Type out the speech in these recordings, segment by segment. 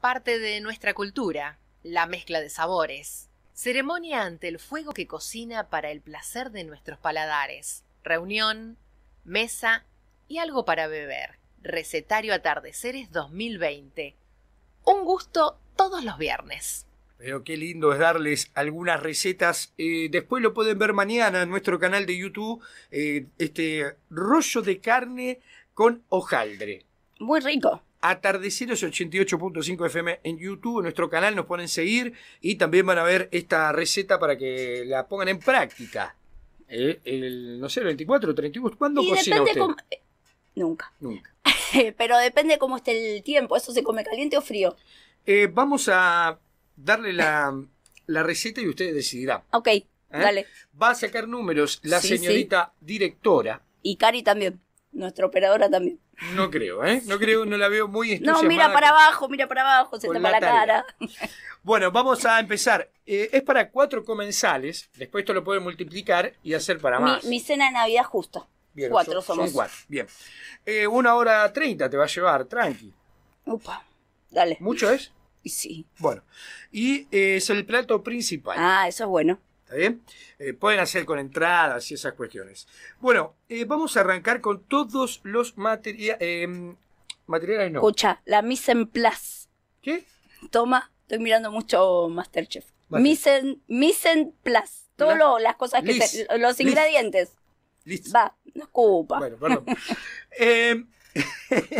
parte de nuestra cultura, la mezcla de sabores. Ceremonia ante el fuego que cocina para el placer de nuestros paladares. Reunión, mesa y algo para beber. Recetario Atardeceres 2020. Un gusto todos los viernes. Pero qué lindo es darles algunas recetas. Eh, después lo pueden ver mañana en nuestro canal de YouTube. Eh, este rollo de carne con hojaldre. Muy rico. Atardeceros 88.5 FM en YouTube, en nuestro canal nos pueden seguir y también van a ver esta receta para que la pongan en práctica. Eh, el, no sé, el 24, 31, ¿cuándo eh, Nunca. Nunca. Pero depende cómo esté el tiempo, ¿eso se come caliente o frío? Eh, vamos a darle la, receta y ustedes decidirán. Ok, dale. Va a sacar números la señorita directora. Y Cari también nuestra operadora también. No creo, ¿eh? No creo, no la veo muy No, mira para abajo, mira para abajo, se tapa la, cara. Bueno, vamos a empezar. Eh, es para cuatro comensales, después esto lo puedes multiplicar y hacer para más. Mi, cena de Navidad justa. cuatro somos. bien. Eh, una hora treinta te va a llevar, tranqui. Upa, dale. ¿Mucho es? Sí. Bueno, y eh, es el plato principal. Ah, eso es bueno bien? Eh, pueden hacer con entradas y esas cuestiones. Bueno, eh, vamos a arrancar con todos los materia eh, materiales. No. Escucha, la mise en place. ¿Qué? Toma, estoy mirando mucho Masterchef. Mise en, mise en place. Todas las cosas que los ingredientes. Listo. Va, no escupa. Bueno, perdón.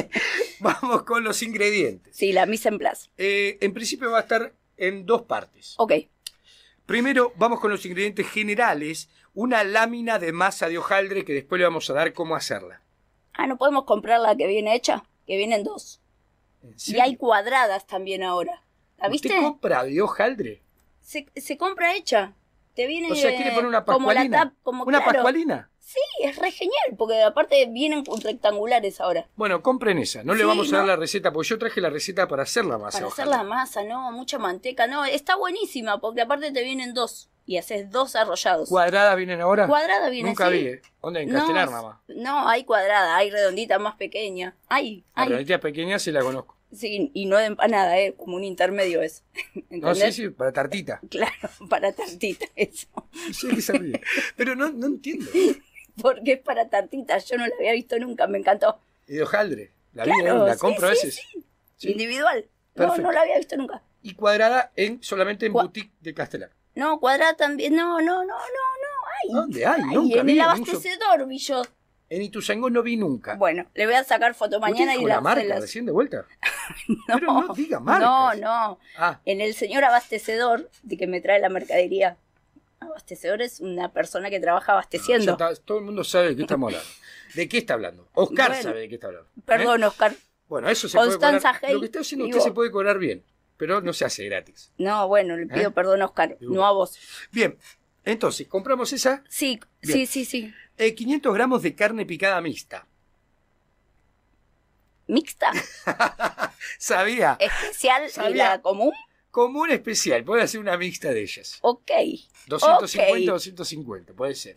vamos con los ingredientes. Sí, la mise en place. en principio va a estar en dos partes. Ok. Primero vamos con los ingredientes generales, una lámina de masa de hojaldre que después le vamos a dar cómo hacerla. Ah, no podemos comprar la que viene hecha, que vienen dos. ¿En Y hay cuadradas también ahora. ¿La viste? compra de hojaldre? Se, se compra hecha o sea, quiere eh, poner una pascualina. Como la una pascualina. Sí, es re genial, porque aparte vienen rectangulares ahora. Bueno, compren esa, no le vamos a dar la receta, porque yo traje la receta para hacer la masa. Para hacer la masa, no, mucha manteca, no, está buenísima, porque aparte te vienen dos y haces dos arrollados. ¿Cuadradas vienen ahora? Cuadrada vienen, Nunca vi, ¿eh? ¿Dónde? ¿En no, mamá? No, hay cuadrada, hay redondita más pequeña. hay. Redonditas pequeña sí la conozco. Sí, y no de empanada, ¿eh? como un intermedio eso. No, sí, sí, para tartita. Claro, para tartita, eso. Sí, que sabía. Pero no, no entiendo. Porque es para tartita, yo no la había visto nunca, me encantó. Y de hojaldre, la vi la compro a veces. Sí. Individual. No, no la había visto nunca. Y cuadrada en solamente en boutique de Castelar. No, cuadrada también. No, no, no, no, no. ¿Dónde hay? nunca en el abastecedor vi yo. En Ituzaingó no vi nunca. Bueno, le voy a sacar foto mañana y la. la marca recién de vuelta? no, no No, ah. En el señor abastecedor, de que me trae la mercadería. Abastecedor es una persona que trabaja abasteciendo. Ah, todo el mundo sabe de qué estamos hablando. ¿De qué está hablando? Oscar sabe de qué está hablando. ¿eh? Perdón, Oscar. Bueno, eso se Constanza puede Lo que está haciendo usted se puede cobrar bien, pero no se hace gratis. No, bueno, le pido ¿Eh? perdón Oscar, no a vos. Bien, entonces, ¿compramos esa? Sí, sí, sí, sí. 500 eh, gramos de carne picada mixta mixta. Sabía. Especial y la común. Común especial, puede hacer una mixta de ellas. Ok. 250, 250, puede ser.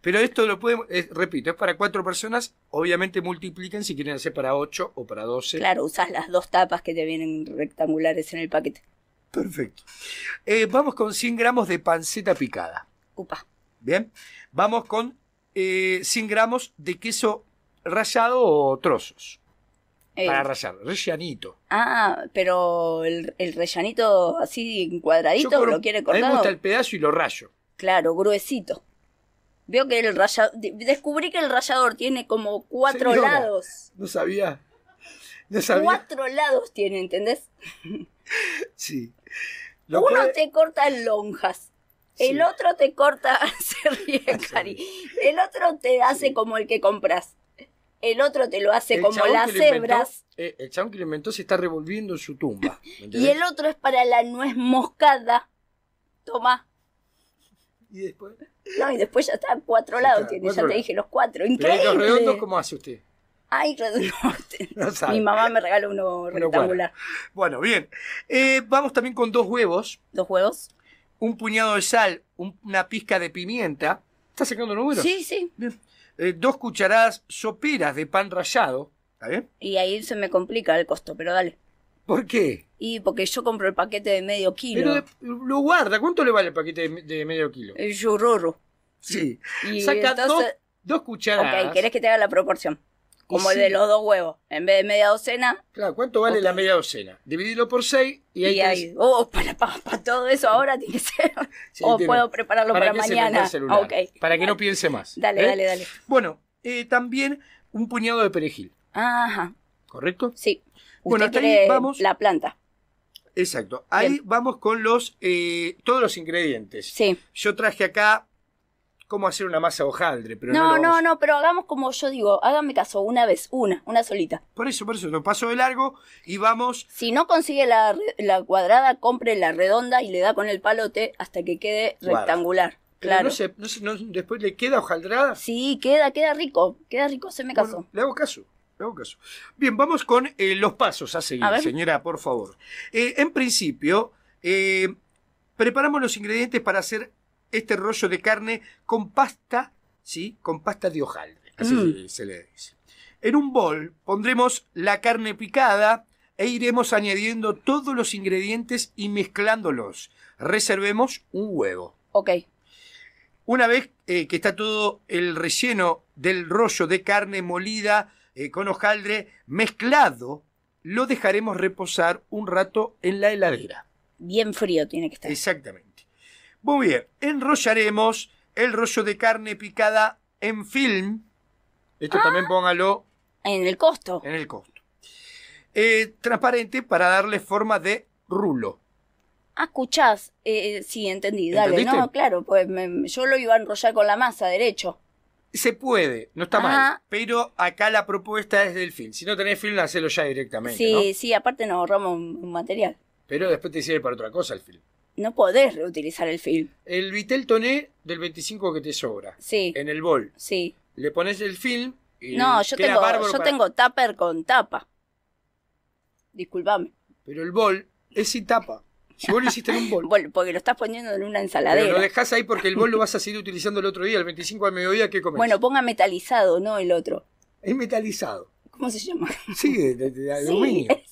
Pero esto lo podemos, repito, es para cuatro personas. Obviamente multipliquen si quieren hacer para ocho o para doce. Claro, usas las dos tapas que te vienen rectangulares en el paquete. Perfecto. Eh, vamos con 100 gramos de panceta picada. Upa. Bien. Vamos con 100 eh, gramos de queso rallado o trozos. Eh, Para rallar, rellanito. Ah, pero el, rellanito así cuadradito lo quiere cortar. A gusta el pedazo y lo rayo. Claro, gruesito. Veo que el rallador. Descubrí que el rallador tiene como cuatro lados. No sabía. No sabía. Cuatro lados tiene, ¿entendés? sí. Uno te corta en lonjas. El otro te corta, se Cari. El otro te hace como el que compras el otro te lo hace como las cebras. Eh, el chabón que lo inventó se está revolviendo en su tumba. Y el otro es para la nuez moscada. Toma. ¿Y después? No, y después ya está, cuatro lados ya te dije los cuatro. Increíble. los redondos cómo hace usted? Ay, redondo. No Mi mamá me regaló uno rectangular. Bueno, bien. Eh, vamos también con dos huevos. ¿Dos huevos? Un puñado de sal, una pizca de pimienta. ¿Estás sacando huevos? Sí, sí. Bien. Eh, dos cucharadas soperas de pan rallado. ¿Está bien? Y ahí se me complica el costo, pero dale. ¿Por qué? Y porque yo compro el paquete de medio kilo. Pero eh, lo guarda. ¿Cuánto le vale el paquete de, medio kilo? El rorro. Sí. Y Saca dos, cucharadas. Ok, ¿querés que te haga la proporción? como el de los dos huevos. En vez de media docena. Claro, ¿cuánto vale la media docena? Dividilo por seis y ahí. Y ahí oh, para, todo eso ahora tiene que ser. o puedo prepararlo para, mañana. Para que no piense más. Dale, ¿Eh? dale, dale. Bueno, eh, también un puñado de perejil. Ajá. ¿Correcto? Sí. Bueno, hasta vamos. La planta. Exacto. Ahí vamos con los eh, todos los ingredientes. Sí. Yo traje acá cómo hacer una masa hojaldre, pero no, no, no, pero hagamos como yo digo, hágame caso, una vez, una, una solita. Por eso, por eso, lo paso de largo y vamos. Si no consigue la, cuadrada, compre la redonda y le da con el palote hasta que quede rectangular. claro. No después le queda hojaldrada. Sí, queda, queda rico, queda rico, se me casó. le hago caso. Caso. Bien, vamos con eh, los pasos a seguir, señora, por favor. Eh, en principio, eh, preparamos los ingredientes para hacer este rollo de carne con pasta, ¿sí? Con pasta de hojaldre, así mm. se le dice. En un bol pondremos la carne picada e iremos añadiendo todos los ingredientes y mezclándolos. Reservemos un huevo. Ok. Una vez eh, que está todo el relleno del rollo de carne molida eh, con hojaldre mezclado, lo dejaremos reposar un rato en la heladera. Bien frío tiene que estar. Exactamente. Muy bien, enrollaremos el rollo de carne picada en film. Esto ah. también póngalo. En el costo. En el costo. Eh, transparente para darle forma de rulo. Ah, escuchás. Eh, sí, entendí. Dale, no, claro, pues yo lo iba a enrollar con la masa, derecho. Se puede, no está mal. Pero acá la propuesta es del film. Si no tenés film, hacelo ya directamente. Sí, ¿no? sí, aparte nos ahorramos un material. Pero después te sirve para otra cosa el film no podés reutilizar el film. El Vitel Toné del 25 que te sobra. Sí. En el bol. Sí. Le pones el film y No, yo tengo, yo tengo tupper con tapa. Disculpame. Pero el bol es sin tapa. Si vos lo hiciste en un bol. Bueno, porque lo estás poniendo en una ensaladera. Pero lo dejás ahí porque el bol lo vas a seguir utilizando el otro día, el 25 al mediodía, ¿qué comes? Bueno, ponga metalizado, no el otro. Es metalizado. ¿Cómo se llama? Sí, de, aluminio.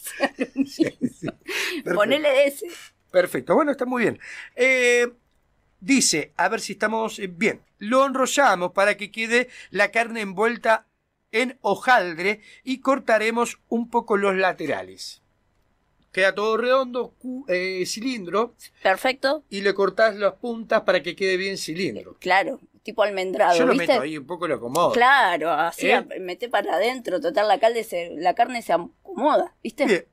Sí, Ponele ese. Perfecto, bueno, está muy bien. Eh, dice, a ver si estamos eh, bien. Lo enrollamos para que quede la carne envuelta en hojaldre y cortaremos un poco los laterales. Queda todo redondo, eh, cilindro. Perfecto. Y le cortás las puntas para que quede bien cilindro. Claro, tipo almendrado. Yo lo meto ahí, un poco lo acomodo. Claro, así meté para adentro, total la, la carne se acomoda, ¿viste?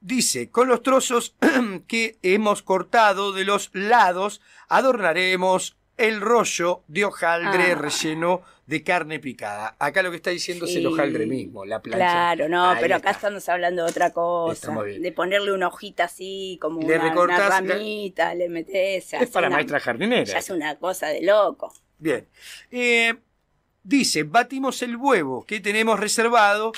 Dice, con los trozos que hemos cortado de los lados adornaremos el rollo de hojaldre ah. relleno de carne picada. Acá lo que está diciendo es el hojaldre mismo, la plancha. Claro, no, pero acá estamos hablando de otra cosa. De ponerle una hojita así, como una, ramita, le metes. Es para una, maestra jardinera. Ya es una cosa de loco. Bien. Eh, dice, batimos el huevo que tenemos reservado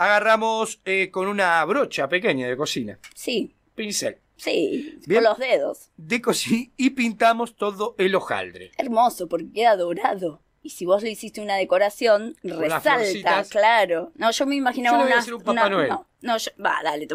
agarramos eh, con una brocha pequeña de cocina. Sí. Pincel. Sí, con los dedos. De cocina y pintamos todo el hojaldre. Hermoso, porque queda dorado. Y si vos le hiciste una decoración, resalta, claro. No, yo me imaginaba una. No, yo, va, dale,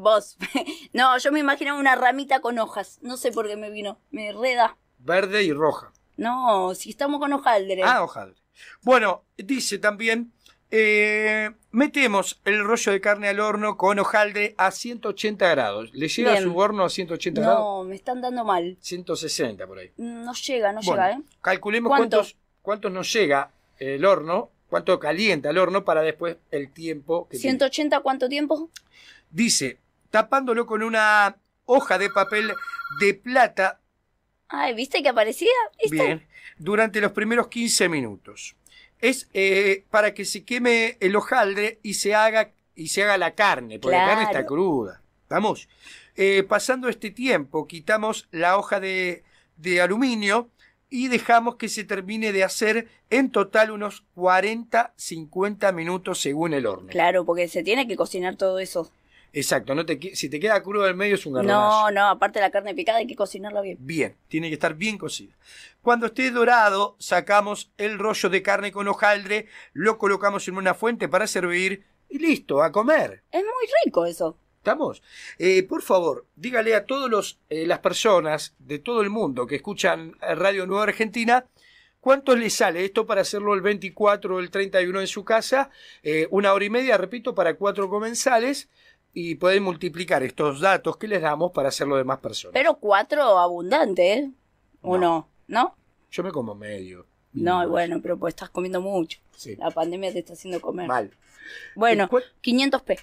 vos. no, yo me imaginaba una ramita con hojas. No sé por qué me vino. Me reda. Verde y roja. No, si estamos con hojaldre. Ah, hojaldre. Bueno, dice también eh, metemos el rollo de carne al horno con hojaldre a 180 grados. ¿Le llega a su horno a 180 grados? No, me están dando mal. 160 por ahí. Mm, no llega, no llega, ¿eh? Calculemos ¿Cuánto? cuántos, cuántos nos llega el horno, cuánto calienta el horno para después el tiempo. ¿180 cuánto tiempo? Dice, tapándolo con una hoja de papel de plata. Ay, ¿viste que aparecía? Bien, durante los primeros 15 minutos es eh, para que se queme el hojaldre y se haga, y se haga la carne, porque la carne está cruda. Vamos. Eh, pasando este tiempo, quitamos la hoja de, de aluminio y dejamos que se termine de hacer en total unos 40-50 minutos según el horno. Claro, porque se tiene que cocinar todo eso. Exacto, no te, si te queda crudo el medio es un garronazo. No, no, aparte la carne picada hay que cocinarla bien. Bien, tiene que estar bien cocida. Cuando esté dorado, sacamos el rollo de carne con hojaldre, lo colocamos en una fuente para servir y listo, a comer. Es muy rico eso. ¿Estamos? Eh, por favor, dígale a todas eh, las personas de todo el mundo que escuchan eh, Radio Nueva Argentina ¿Cuánto les sale esto para hacerlo el 24 o el 31 en su casa? una hora y media, repito, para cuatro comensales y pueden multiplicar estos datos que les damos para hacerlo de más personas. Pero cuatro abundante, ¿eh? ¿O no? Yo me como medio. No, bueno, pero pues estás comiendo mucho. La pandemia te está haciendo comer. Mal. Bueno, 500 p.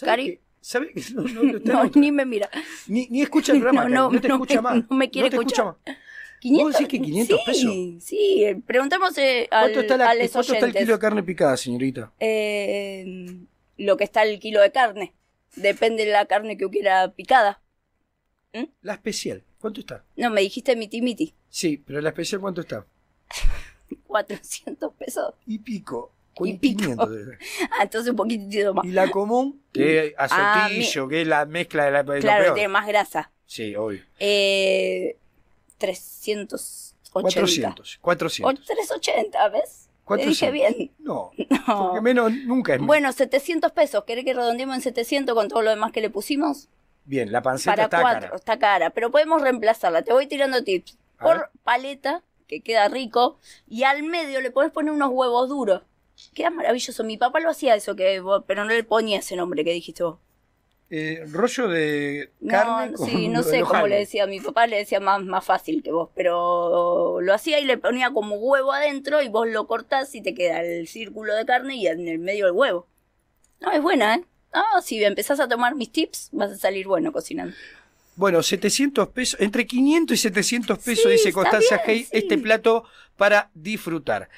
Cari. ¿Sabe? No, no, no ni me mira. Ni, ni escucha el programa. No, no, escucha más. No me quiere escuchar. más. 500, ¿Vos decís que 500 pesos? Sí, eh, preguntamos eh, al, ¿Cuánto, está la, ¿Cuánto está el kilo de carne picada, señorita? Eh, lo que está el kilo de carne. Depende de la carne que quiera picada. ¿Mm? La especial, ¿cuánto está? No, me dijiste miti miti. Sí, pero la especial, ¿cuánto está? 400 pesos. Y pico. y pico. Ah, entonces un poquitito más. Y la común, mm. que es ah, azotillo, que es la mezcla de la. claro, tiene más grasa. Sí, hoy. Eh, 380. 400. 400. O 380, ¿ves? ¿Cuánto dije bien. No, Porque menos nunca es Bueno, 700 pesos. ¿Querés que redondeemos en 700 con todo lo demás que le pusimos? Bien, la panceta está cara. está cara. Pero podemos reemplazarla. Te voy tirando tips. Por paleta, que queda rico. Y al medio le podés poner unos huevos duros. Queda maravilloso. Mi papá lo hacía eso, que, pero no le ponía ese nombre que dijiste vos. Eh, rollo de carne. No, no sé cómo le decía. Mi papá le decía más, más fácil que vos, pero lo hacía y le ponía como huevo adentro y vos lo cortás y te queda el círculo de carne y en el medio el huevo. No, es buena, ¿eh? Ah, si empezás a tomar mis tips, vas a salir bueno cocinando. Bueno, 700 pesos, entre 500 y 700 pesos, dice Constancia Hay este plato para disfrutar.